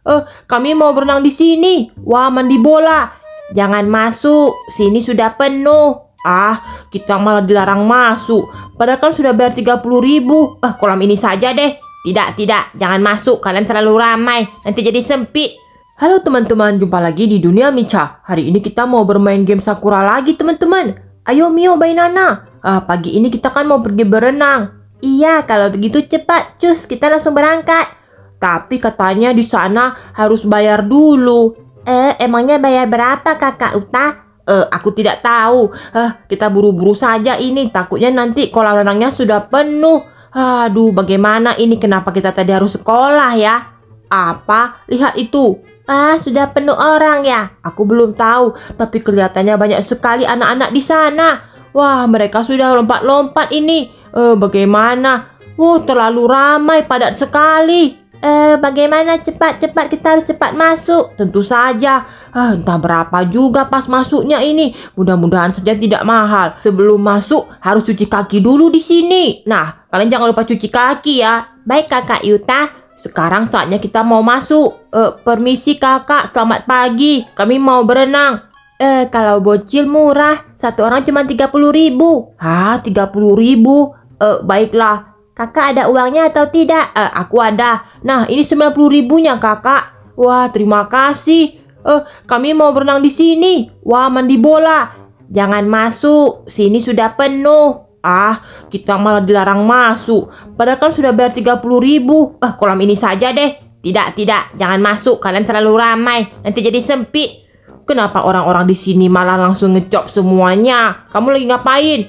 Eh, kami mau berenang di sini. Wah, mandi bola. Jangan masuk, sini sudah penuh. Ah, kita malah dilarang masuk. Padahal kan sudah bayar puluh ribu. Eh, kolam ini saja deh. Tidak, tidak, jangan masuk. Kalian terlalu ramai. Nanti jadi sempit. Halo teman-teman, jumpa lagi di Dunia Mica. Hari ini kita mau bermain game Sakura lagi teman-teman. Ayo Mio, nana Ah, pagi ini kita kan mau pergi berenang. Iya, kalau begitu cepat, cus, kita langsung berangkat. Tapi katanya di sana harus bayar dulu. Eh, emangnya bayar berapa kakak Uta? Eh, aku tidak tahu. Eh, kita buru-buru saja ini. Takutnya nanti kolam renangnya sudah penuh. Aduh, bagaimana ini? Kenapa kita tadi harus sekolah ya? Apa? Lihat itu. Ah, sudah penuh orang ya? Aku belum tahu, tapi kelihatannya banyak sekali anak-anak di sana. Wah, mereka sudah lompat-lompat ini. Eh, bagaimana? Wow, oh, terlalu ramai, padat sekali. Eh, bagaimana cepat-cepat kita harus cepat masuk? Tentu saja. Ah, entah berapa juga pas masuknya ini. Mudah-mudahan saja tidak mahal. Sebelum masuk harus cuci kaki dulu di sini. Nah, kalian jangan lupa cuci kaki ya. Baik kakak Yuta. Sekarang saatnya kita mau masuk. Eh, permisi kakak, selamat pagi. Kami mau berenang. Eh, kalau bocil murah, satu orang cuma tiga puluh ribu. Hah, puluh ribu? Eh, baiklah, Kakak ada uangnya atau tidak? Eh, aku ada. Nah, ini 90 ribunya kakak. Wah, terima kasih. Eh, kami mau berenang di sini. Wah, mandi bola. Jangan masuk, sini sudah penuh. Ah, kita malah dilarang masuk. Padahal kan sudah bayar 30 ribu. Eh, kolam ini saja deh. Tidak, tidak, jangan masuk. Kalian terlalu ramai. Nanti jadi sempit. Kenapa orang-orang di sini malah langsung ngecop semuanya? Kamu lagi ngapain?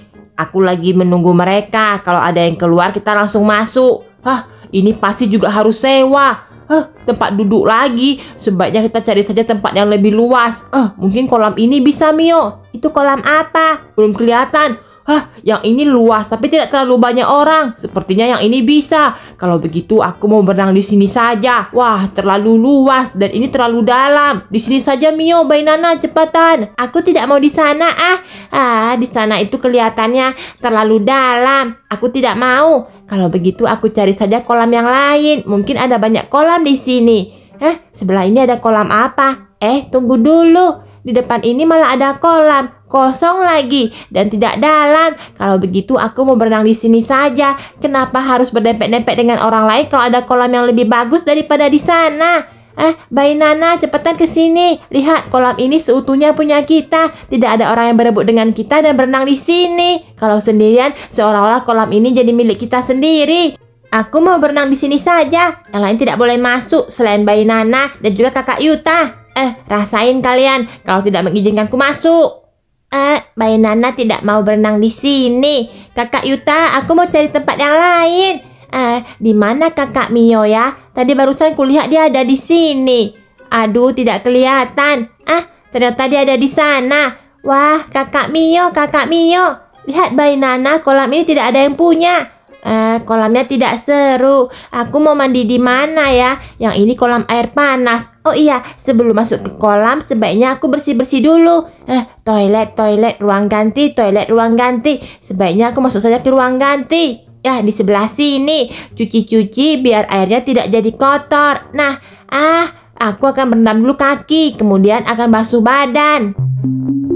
Aku lagi menunggu mereka. Kalau ada yang keluar, kita langsung masuk. Hah, ini pasti juga harus sewa. Hah, tempat duduk lagi. Sebaiknya kita cari saja tempat yang lebih luas. Eh, mungkin kolam ini bisa, Mio. Itu kolam apa? Belum kelihatan. Hah, yang ini luas tapi tidak terlalu banyak orang. Sepertinya yang ini bisa. Kalau begitu aku mau berenang di sini saja. Wah, terlalu luas dan ini terlalu dalam. Di sini saja Mio, Bainana, cepatan. Aku tidak mau di sana ah. Ah, di sana itu kelihatannya terlalu dalam. Aku tidak mau. Kalau begitu aku cari saja kolam yang lain. Mungkin ada banyak kolam di sini. Eh, sebelah ini ada kolam apa? Eh, tunggu dulu di depan ini malah ada kolam kosong lagi dan tidak dalam. Kalau begitu aku mau berenang di sini saja. Kenapa harus berdempet-dempet dengan orang lain kalau ada kolam yang lebih bagus daripada di sana? Eh, Bayi Nana, cepetan ke sini. Lihat, kolam ini seutuhnya punya kita. Tidak ada orang yang berebut dengan kita dan berenang di sini. Kalau sendirian, seolah-olah kolam ini jadi milik kita sendiri. Aku mau berenang di sini saja. Yang lain tidak boleh masuk selain Bayi Nana dan juga Kakak Yuta. Eh, rasain kalian kalau tidak mengizinkanku masuk. Eh, bayi Nana tidak mau berenang di sini. Kakak Yuta, aku mau cari tempat yang lain. Eh, di mana kakak Mio ya? Tadi barusan kulihat dia ada di sini. Aduh, tidak kelihatan. Ah, ternyata dia ada di sana. Wah, kakak Mio, kakak Mio. Lihat bayi Nana, kolam ini tidak ada yang punya. Eh, kolamnya tidak seru. Aku mau mandi di mana ya? Yang ini kolam air panas. Oh iya, sebelum masuk ke kolam sebaiknya aku bersih-bersih dulu. Eh, toilet, toilet, ruang ganti, toilet, ruang ganti. Sebaiknya aku masuk saja ke ruang ganti. Ya, di sebelah sini. Cuci-cuci biar airnya tidak jadi kotor. Nah, ah, aku akan berendam dulu kaki, kemudian akan basuh badan.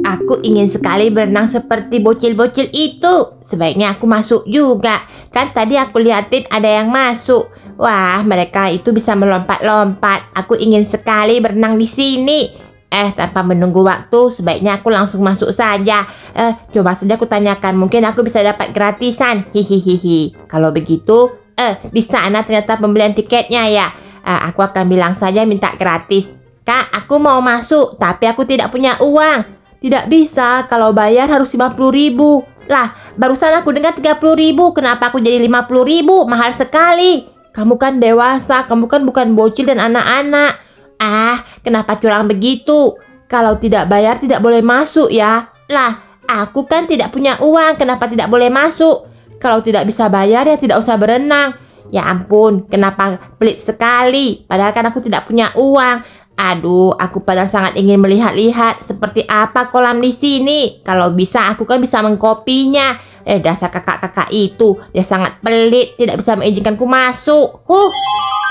Aku ingin sekali berenang seperti bocil-bocil itu. Sebaiknya aku masuk juga. Kan tadi aku lihatin ada yang masuk. Wah, mereka itu bisa melompat-lompat. Aku ingin sekali berenang di sini. Eh, tanpa menunggu waktu, sebaiknya aku langsung masuk saja. Eh, coba saja aku tanyakan, mungkin aku bisa dapat gratisan. Hihihihi. Kalau begitu, eh, di sana ternyata pembelian tiketnya ya. Eh, aku akan bilang saja minta gratis. Kak, aku mau masuk, tapi aku tidak punya uang. Tidak bisa, kalau bayar harus 50 ribu. Lah, barusan aku dengar 30 ribu, kenapa aku jadi 50 ribu? Mahal sekali. Kamu kan dewasa, kamu kan bukan bocil dan anak-anak. Ah, kenapa curang begitu? Kalau tidak bayar tidak boleh masuk ya. Lah, aku kan tidak punya uang, kenapa tidak boleh masuk? Kalau tidak bisa bayar ya tidak usah berenang. Ya ampun, kenapa pelit sekali? Padahal kan aku tidak punya uang. Aduh, aku pada sangat ingin melihat-lihat seperti apa kolam di sini. Kalau bisa, aku kan bisa mengkopinya. Eh, dasar kakak-kakak itu, dia sangat pelit, tidak bisa mengizinkanku masuk. Huh,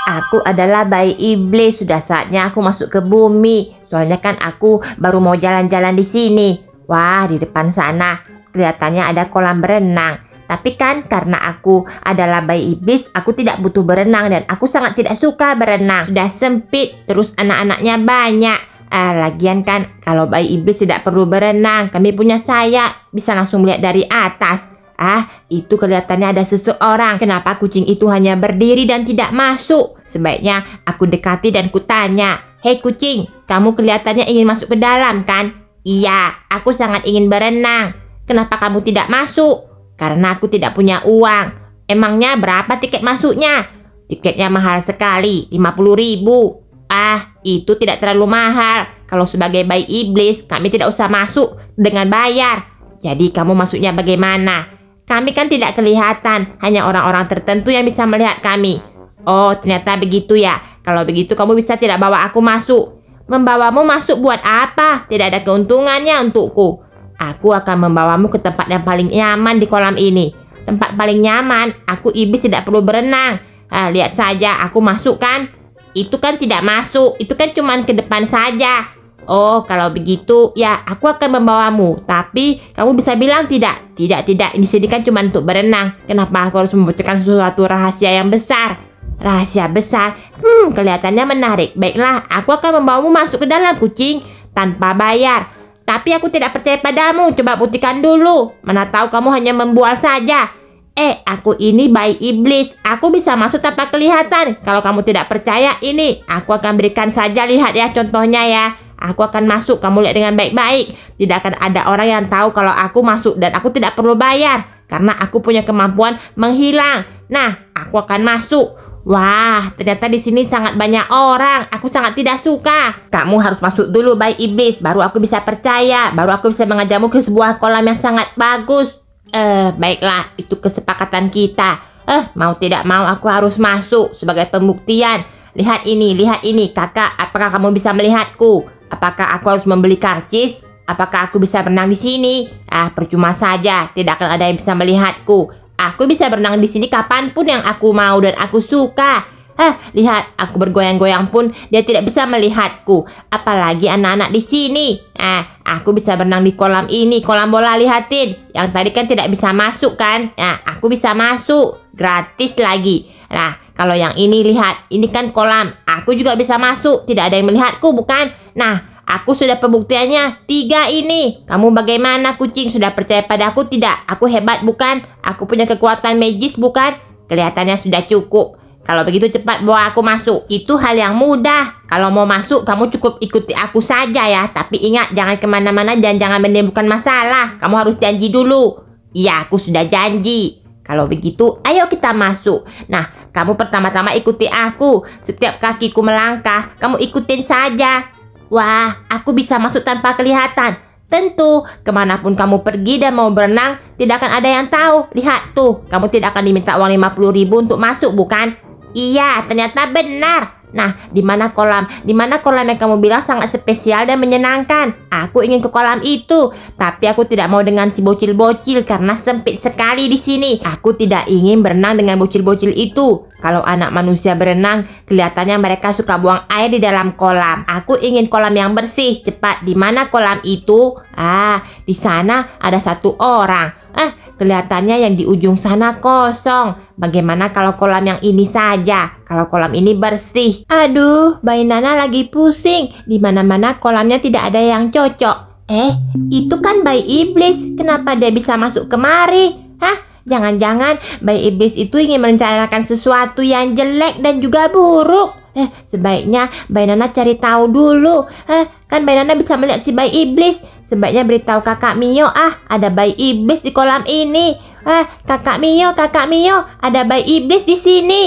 aku adalah bayi iblis. Sudah saatnya aku masuk ke bumi. Soalnya kan aku baru mau jalan-jalan di sini. Wah, di depan sana kelihatannya ada kolam berenang. Tapi kan karena aku adalah bayi iblis, aku tidak butuh berenang dan aku sangat tidak suka berenang. Sudah sempit, terus anak-anaknya banyak. Ah, lagian kan kalau bayi iblis tidak perlu berenang, kami punya sayap, bisa langsung melihat dari atas. Ah, itu kelihatannya ada seseorang. Kenapa kucing itu hanya berdiri dan tidak masuk? Sebaiknya aku dekati dan kutanya. Hei kucing, kamu kelihatannya ingin masuk ke dalam kan? Iya, aku sangat ingin berenang. Kenapa kamu tidak masuk? Karena aku tidak punya uang. Emangnya berapa tiket masuknya? Tiketnya mahal sekali, 50 ribu. Ah, itu tidak terlalu mahal. Kalau sebagai bayi iblis, kami tidak usah masuk dengan bayar. Jadi kamu masuknya bagaimana? Kami kan tidak kelihatan, hanya orang-orang tertentu yang bisa melihat kami. Oh, ternyata begitu ya. Kalau begitu kamu bisa tidak bawa aku masuk. Membawamu masuk buat apa? Tidak ada keuntungannya untukku. Aku akan membawamu ke tempat yang paling nyaman di kolam ini. Tempat paling nyaman, aku iblis tidak perlu berenang. Ah, lihat saja, aku masuk kan? Itu kan tidak masuk, itu kan cuma ke depan saja. Oh, kalau begitu ya aku akan membawamu. Tapi kamu bisa bilang tidak. Tidak, tidak. Ini sini kan cuma untuk berenang. Kenapa aku harus membocorkan sesuatu rahasia yang besar? Rahasia besar. Hmm, kelihatannya menarik. Baiklah, aku akan membawamu masuk ke dalam kucing tanpa bayar. Tapi aku tidak percaya padamu. Coba buktikan dulu. Mana tahu kamu hanya membual saja. Eh, aku ini bayi iblis. Aku bisa masuk tanpa kelihatan. Kalau kamu tidak percaya ini, aku akan berikan saja lihat ya contohnya ya. Aku akan masuk, kamu lihat dengan baik-baik. Tidak akan ada orang yang tahu kalau aku masuk dan aku tidak perlu bayar. Karena aku punya kemampuan menghilang. Nah, aku akan masuk. Wah, ternyata di sini sangat banyak orang. Aku sangat tidak suka. Kamu harus masuk dulu, bayi iblis. Baru aku bisa percaya. Baru aku bisa mengajakmu ke sebuah kolam yang sangat bagus. Eh, baiklah. Itu kesepakatan kita. Eh, mau tidak mau aku harus masuk sebagai pembuktian. Lihat ini, lihat ini. Kakak, apakah kamu bisa melihatku? Apakah aku harus membeli karcis? Apakah aku bisa berenang di sini? Ah, percuma saja. Tidak akan ada yang bisa melihatku. Aku bisa berenang di sini kapanpun yang aku mau dan aku suka. Hah, lihat, aku bergoyang-goyang pun dia tidak bisa melihatku. Apalagi anak-anak di sini. Ah, eh, aku bisa berenang di kolam ini, kolam bola lihatin. Yang tadi kan tidak bisa masuk kan? Nah, aku bisa masuk. Gratis lagi. Nah, kalau yang ini lihat, ini kan kolam. Aku juga bisa masuk, tidak ada yang melihatku bukan? Nah, Aku sudah pembuktiannya. Tiga ini. Kamu bagaimana kucing? Sudah percaya pada aku tidak? Aku hebat bukan? Aku punya kekuatan magis bukan? Kelihatannya sudah cukup. Kalau begitu cepat bawa aku masuk. Itu hal yang mudah. Kalau mau masuk, kamu cukup ikuti aku saja ya. Tapi ingat, jangan kemana-mana dan jangan menimbulkan masalah. Kamu harus janji dulu. Iya, aku sudah janji. Kalau begitu, ayo kita masuk. Nah, kamu pertama-tama ikuti aku. Setiap kakiku melangkah, kamu ikutin saja. Wah, aku bisa masuk tanpa kelihatan. Tentu, kemanapun kamu pergi dan mau berenang, tidak akan ada yang tahu. Lihat tuh, kamu tidak akan diminta uang 50 ribu untuk masuk, bukan? Iya, ternyata benar. Nah, di mana kolam? Di mana kolam yang kamu bilang sangat spesial dan menyenangkan? Aku ingin ke kolam itu, tapi aku tidak mau dengan si bocil-bocil karena sempit sekali di sini. Aku tidak ingin berenang dengan bocil-bocil itu. Kalau anak manusia berenang, kelihatannya mereka suka buang air di dalam kolam. Aku ingin kolam yang bersih. Cepat, di mana kolam itu? Ah, di sana ada satu orang. Eh, Kelihatannya yang di ujung sana kosong. Bagaimana kalau kolam yang ini saja? Kalau kolam ini bersih. Aduh, Bayi Nana lagi pusing. Di mana-mana kolamnya tidak ada yang cocok. Eh, itu kan bayi iblis. Kenapa dia bisa masuk kemari? Hah? Jangan-jangan bayi iblis itu ingin merencanakan sesuatu yang jelek dan juga buruk. Eh, sebaiknya bayi Nana cari tahu dulu. Eh, kan bayi Nana bisa melihat si bayi iblis. Sebaiknya beritahu kakak Mio ah, ada bayi iblis di kolam ini. Eh, kakak Mio, kakak Mio, ada bayi iblis di sini.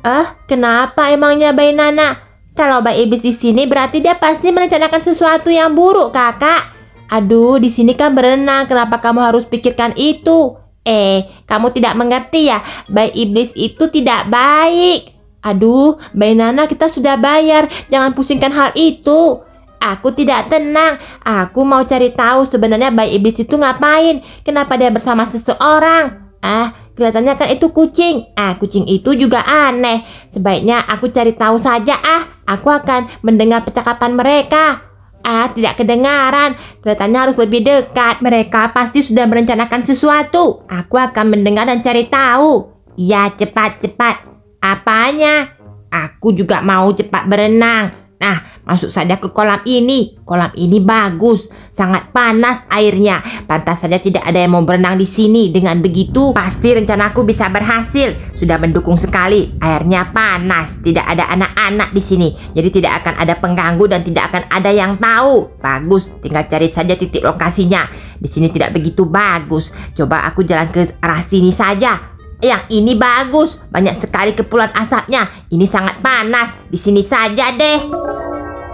Eh, kenapa emangnya bayi Nana? Kalau bayi iblis di sini berarti dia pasti merencanakan sesuatu yang buruk, kakak. Aduh, di sini kan berenang, kenapa kamu harus pikirkan itu? Eh, kamu tidak mengerti ya, bayi iblis itu tidak baik. Aduh, Mbak Nana kita sudah bayar, jangan pusingkan hal itu. Aku tidak tenang, aku mau cari tahu sebenarnya bayi iblis itu ngapain, kenapa dia bersama seseorang. Ah, kelihatannya kan itu kucing. Ah, kucing itu juga aneh. Sebaiknya aku cari tahu saja ah, aku akan mendengar percakapan mereka. Ah, tidak kedengaran. Kelihatannya harus lebih dekat. Mereka pasti sudah merencanakan sesuatu. Aku akan mendengar dan cari tahu. Ya, cepat-cepat. Apanya? Aku juga mau cepat berenang. Nah, masuk saja ke kolam ini. Kolam ini bagus, sangat panas airnya. Pantas saja tidak ada yang mau berenang di sini. Dengan begitu, pasti rencanaku bisa berhasil. Sudah mendukung sekali. Airnya panas, tidak ada anak-anak di sini. Jadi tidak akan ada pengganggu dan tidak akan ada yang tahu. Bagus, tinggal cari saja titik lokasinya. Di sini tidak begitu bagus. Coba aku jalan ke arah sini saja. Yang ini bagus. Banyak sekali kepulan asapnya. Ini sangat panas. Di sini saja deh.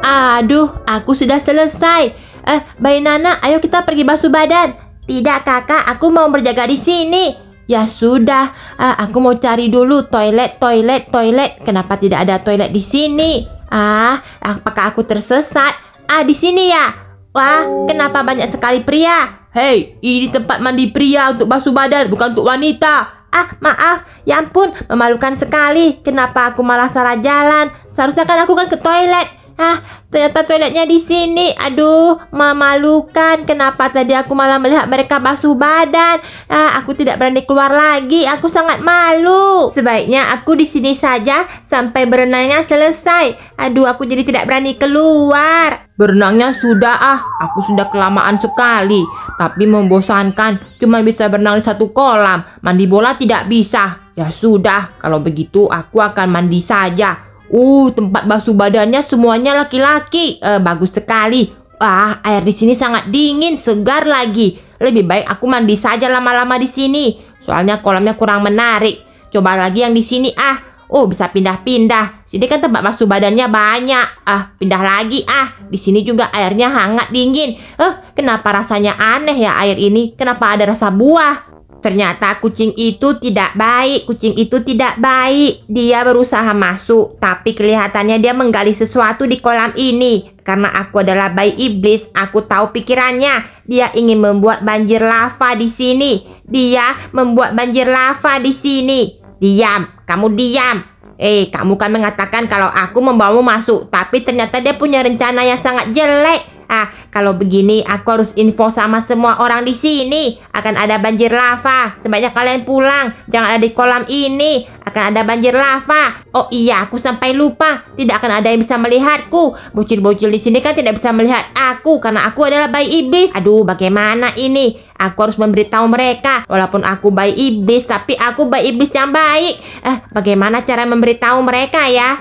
Aduh, aku sudah selesai. Eh, Bayi Nana, ayo kita pergi basuh badan. Tidak, kakak. Aku mau berjaga di sini. Ya sudah, uh, aku mau cari dulu toilet, toilet, toilet. Kenapa tidak ada toilet di sini? Ah, apakah aku tersesat? Ah, di sini ya. Wah, kenapa banyak sekali pria? Hei, ini tempat mandi pria untuk basuh badan, bukan untuk wanita. Ah, maaf. Ya ampun, memalukan sekali. Kenapa aku malah salah jalan? Seharusnya kan aku kan ke toilet. Ah, ternyata toiletnya di sini. Aduh, memalukan. Kenapa tadi aku malah melihat mereka basuh badan? Ah, aku tidak berani keluar lagi. Aku sangat malu. Sebaiknya aku di sini saja sampai berenangnya selesai. Aduh, aku jadi tidak berani keluar. Berenangnya sudah ah, aku sudah kelamaan sekali. Tapi membosankan, cuma bisa berenang di satu kolam. Mandi bola tidak bisa. Ya sudah, kalau begitu aku akan mandi saja. Uh, tempat basuh badannya semuanya laki-laki. Uh, bagus sekali. Wah, air di sini sangat dingin, segar lagi. Lebih baik aku mandi saja lama-lama di sini. Soalnya kolamnya kurang menarik. Coba lagi yang di sini ah. Oh, bisa pindah-pindah. Sini kan tempat basuh badannya banyak. Ah, pindah lagi ah. Di sini juga airnya hangat dingin. Eh, kenapa rasanya aneh ya air ini? Kenapa ada rasa buah? Ternyata kucing itu tidak baik, kucing itu tidak baik. Dia berusaha masuk, tapi kelihatannya dia menggali sesuatu di kolam ini. Karena aku adalah bayi iblis, aku tahu pikirannya. Dia ingin membuat banjir lava di sini. Dia membuat banjir lava di sini. Diam, kamu diam. Eh, kamu kan mengatakan kalau aku membawamu masuk, tapi ternyata dia punya rencana yang sangat jelek. Ah, kalau begini, aku harus info sama semua orang di sini. Akan ada banjir lava. Sebaiknya kalian pulang. Jangan ada di kolam ini. Akan ada banjir lava. Oh iya, aku sampai lupa. Tidak akan ada yang bisa melihatku. Bocil-bocil di sini kan tidak bisa melihat aku karena aku adalah bayi iblis. Aduh, bagaimana ini? Aku harus memberitahu mereka. Walaupun aku bayi iblis, tapi aku bayi iblis yang baik. Eh, bagaimana cara memberitahu mereka ya?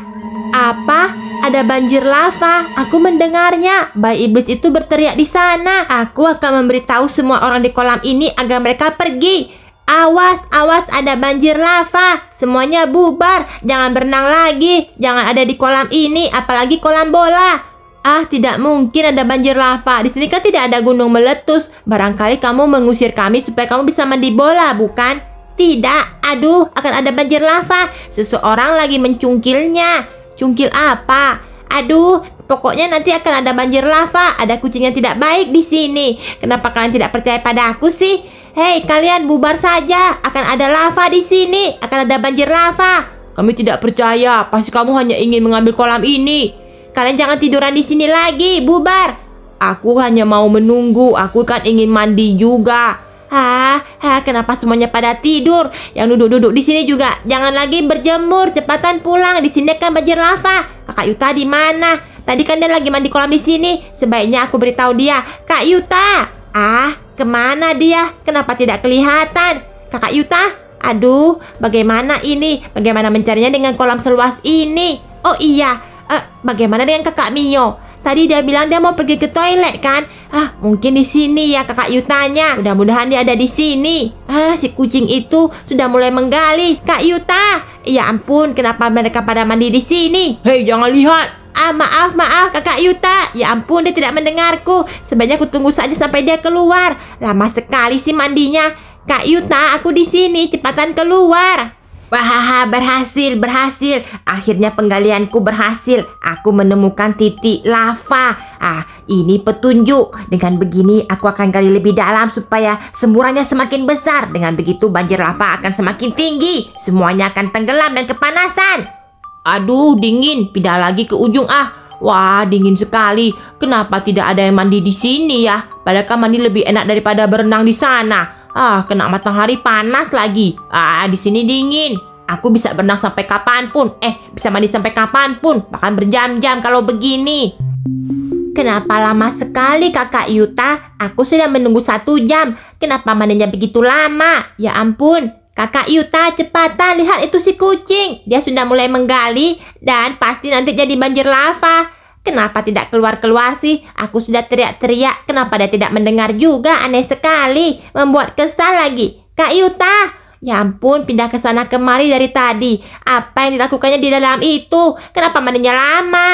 Apa? Ada banjir lava. Aku mendengarnya. Bayi iblis itu ber berteriak di sana. Aku akan memberitahu semua orang di kolam ini agar mereka pergi. Awas, awas ada banjir lava. Semuanya bubar. Jangan berenang lagi. Jangan ada di kolam ini, apalagi kolam bola. Ah, tidak mungkin ada banjir lava. Di sini kan tidak ada gunung meletus. Barangkali kamu mengusir kami supaya kamu bisa mandi bola, bukan? Tidak. Aduh, akan ada banjir lava. Seseorang lagi mencungkilnya. Cungkil apa? Aduh, Pokoknya nanti akan ada banjir lava, ada kucing yang tidak baik di sini. Kenapa kalian tidak percaya pada aku sih? Hei, kalian bubar saja. Akan ada lava di sini, akan ada banjir lava. Kami tidak percaya. Pasti kamu hanya ingin mengambil kolam ini. Kalian jangan tiduran di sini lagi, bubar. Aku hanya mau menunggu. Aku kan ingin mandi juga. Hah, ha, ah, kenapa semuanya pada tidur? Yang duduk-duduk di sini juga jangan lagi berjemur. Cepatan pulang. Di sini kan banjir lava. Kakak Yuta di mana? Tadi kan dia lagi mandi kolam di sini. Sebaiknya aku beritahu dia. Kak Yuta. Ah, kemana dia? Kenapa tidak kelihatan? Kakak Yuta? Aduh, bagaimana ini? Bagaimana mencarinya dengan kolam seluas ini? Oh iya, eh, bagaimana dengan kakak Mio? Tadi dia bilang dia mau pergi ke toilet kan? Ah, mungkin di sini ya kakak Yutanya. Mudah-mudahan dia ada di sini. Ah, si kucing itu sudah mulai menggali. Kak Yuta, ya ampun, kenapa mereka pada mandi di sini? Hei, jangan lihat. Ah, maaf, maaf, kakak Yuta. Ya ampun, dia tidak mendengarku. Sebaiknya aku tunggu saja sampai dia keluar. Lama sekali sih mandinya. Kak Yuta, aku di sini. Cepatan keluar. Wahaha, berhasil, berhasil. Akhirnya penggalianku berhasil. Aku menemukan titik lava. Ah, ini petunjuk. Dengan begini, aku akan gali lebih dalam supaya semburannya semakin besar. Dengan begitu, banjir lava akan semakin tinggi. Semuanya akan tenggelam dan kepanasan. Aduh, dingin. Pindah lagi ke ujung ah. Wah, dingin sekali. Kenapa tidak ada yang mandi di sini ya? Padahal kan mandi lebih enak daripada berenang di sana. Ah, kena matahari panas lagi. Ah, di sini dingin. Aku bisa berenang sampai kapanpun. Eh, bisa mandi sampai kapanpun. Bahkan berjam-jam kalau begini. Kenapa lama sekali kakak Yuta? Aku sudah menunggu satu jam. Kenapa mandinya begitu lama? Ya ampun, Kakak Yuta, cepatan lihat itu si kucing. Dia sudah mulai menggali dan pasti nanti jadi banjir lava. Kenapa tidak keluar-keluar sih? Aku sudah teriak-teriak. Kenapa dia tidak mendengar juga? Aneh sekali. Membuat kesal lagi. Kak Yuta, ya ampun pindah ke sana kemari dari tadi. Apa yang dilakukannya di dalam itu? Kenapa mandinya lama?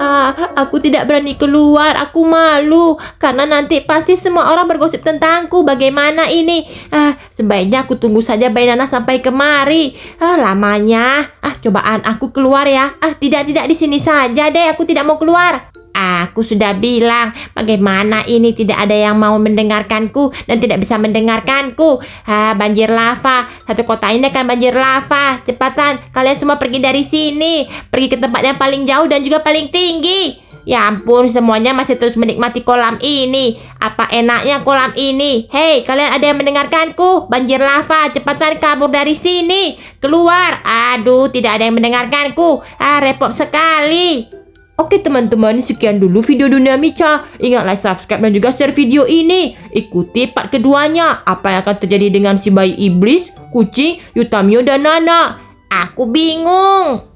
Ah, aku tidak berani keluar, aku malu karena nanti pasti semua orang bergosip tentangku. Bagaimana ini? Ah, sebaiknya aku tunggu saja Bayi Nana sampai kemari. Ah, lamanya. Ah, cobaan aku keluar ya. Ah, tidak tidak di sini saja deh, aku tidak mau keluar. Aku sudah bilang, bagaimana ini tidak ada yang mau mendengarkanku dan tidak bisa mendengarkanku. Ah, banjir lava. Satu kota ini akan banjir lava. Cepatan, kalian semua pergi dari sini. Pergi ke tempat yang paling jauh dan juga paling tinggi. Ya ampun, semuanya masih terus menikmati kolam ini. Apa enaknya kolam ini? Hei, kalian ada yang mendengarkanku? Banjir lava, cepatan kabur dari sini. Keluar. Aduh, tidak ada yang mendengarkanku. Ah, repot sekali. Oke teman-teman, sekian dulu video Dunia Mica. like, subscribe dan juga share video ini. Ikuti part keduanya. Apa yang akan terjadi dengan si bayi iblis, kucing, Yutamio, dan Nana. Aku bingung.